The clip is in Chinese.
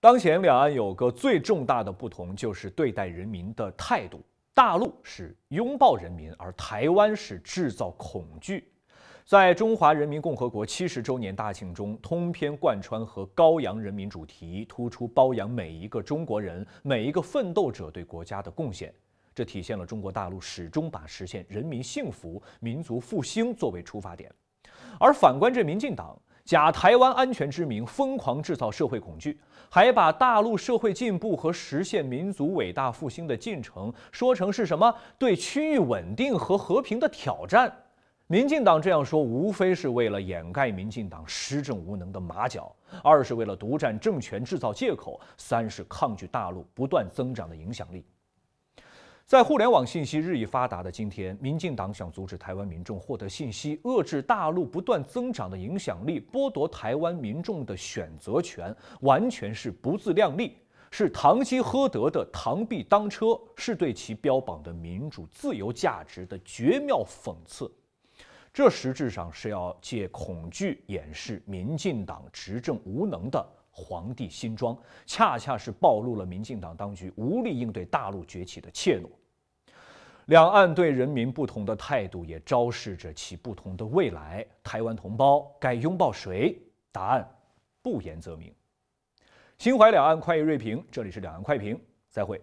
当前两岸有个最重大的不同，就是对待人民的态度。大陆是拥抱人民，而台湾是制造恐惧。在中华人民共和国七十周年大庆中，通篇贯穿和高扬人民主题，突出褒扬每一个中国人、每一个奋斗者对国家的贡献，这体现了中国大陆始终把实现人民幸福、民族复兴作为出发点。而反观这民进党。假台湾安全之名，疯狂制造社会恐惧，还把大陆社会进步和实现民族伟大复兴的进程说成是什么对区域稳定和和平的挑战？民进党这样说，无非是为了掩盖民进党施政无能的马脚，二是为了独占政权制造借口，三是抗拒大陆不断增长的影响力。在互联网信息日益发达的今天，民进党想阻止台湾民众获得信息，遏制大陆不断增长的影响力，剥夺台湾民众的选择权，完全是不自量力，是堂吉诃德的螳臂当车，是对其标榜的民主自由价值的绝妙讽刺。这实质上是要借恐惧掩饰民进党执政无能的皇帝新装，恰恰是暴露了民进党当局无力应对大陆崛起的怯懦。两岸对人民不同的态度，也昭示着其不同的未来。台湾同胞该拥抱谁？答案不言则明。心怀两岸，快意锐评。这里是两岸快评，再会。